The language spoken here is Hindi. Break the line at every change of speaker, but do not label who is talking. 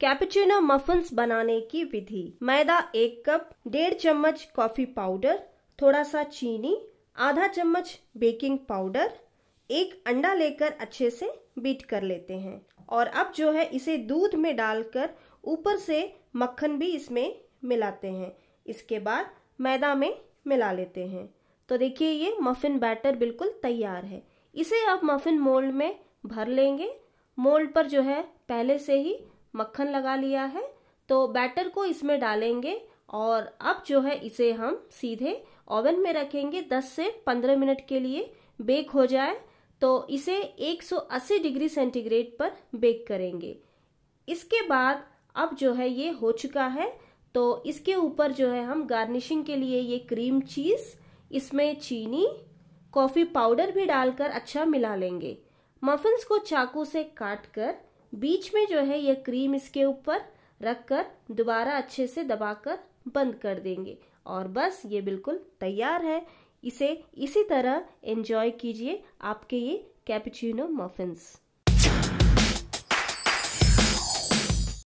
कैपेचिनो मफिन्स बनाने की विधि मैदा एक कप डेढ़ चम्मच कॉफी पाउडर थोड़ा सा चीनी आधा चम्मच बेकिंग पाउडर एक अंडा लेकर अच्छे से बीट कर लेते हैं और अब जो है इसे दूध में डालकर ऊपर से मक्खन भी इसमें मिलाते हैं इसके बाद मैदा में मिला लेते हैं तो देखिए ये मफिन बैटर बिल्कुल तैयार है इसे आप मफिन मोल्ड में भर लेंगे मोल्ड पर जो है पहले से ही मक्खन लगा लिया है तो बैटर को इसमें डालेंगे और अब जो है इसे हम सीधे ओवन में रखेंगे 10 से 15 मिनट के लिए बेक हो जाए तो इसे 180 डिग्री सेंटीग्रेड पर बेक करेंगे इसके बाद अब जो है ये हो चुका है तो इसके ऊपर जो है हम गार्निशिंग के लिए ये क्रीम चीज़ इसमें चीनी कॉफ़ी पाउडर भी डालकर अच्छा मिला लेंगे मफिन्स को चाकू से काट कर बीच में जो है ये क्रीम इसके ऊपर रख कर दोबारा अच्छे से दबाकर बंद कर देंगे और बस ये बिल्कुल तैयार है इसे इसी तरह एंजॉय कीजिए आपके ये कैपचिनो मफिन्स